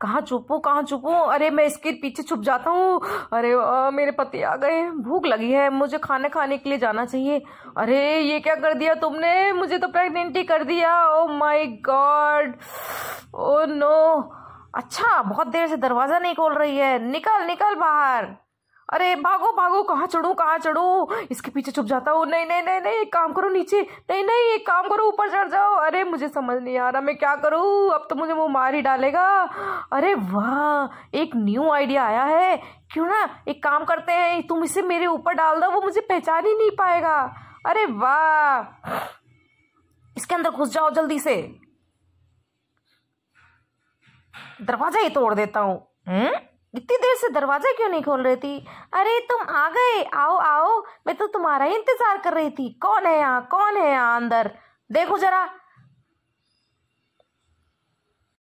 कहाँ छुपू कहाँ छुपू अरे मैं इसके पीछे छुप जाता हूँ अरे आ, मेरे पति आ गए भूख लगी है मुझे खाना खाने के लिए जाना चाहिए अरे ये क्या कर दिया तुमने मुझे तो प्रेगनेंट ही कर दिया ओ माई गॉड ओ नो अच्छा बहुत देर से दरवाज़ा नहीं खोल रही है निकल निकल बाहर अरे भागो भागो कहाँ चढ़ू कहाँ चढ़ू इसके पीछे छुप जाता हूँ नहीं नहीं नहीं नहीं एक काम करो नीचे नहीं नहीं एक काम करो ऊपर चढ़ जाओ अरे मुझे समझ नहीं आ रहा मैं क्या करूँ अब तो मुझे वो मार ही डालेगा अरे वाह एक न्यू आइडिया आया है क्यों ना एक काम करते हैं तुम इसे मेरे ऊपर डाल दो वो मुझे पहचान ही नहीं पाएगा अरे वाह इसके अंदर घुस जाओ जल्दी से दरवाजा ही तोड़ देता हूँ हम्म? इतनी देर से दरवाजा क्यों नहीं खोल रही थी अरे तुम आ गए आओ आओ मैं तो तुम्हारा ही इंतजार कर रही थी कौन है यहाँ कौन है यहाँ अंदर देखो जरा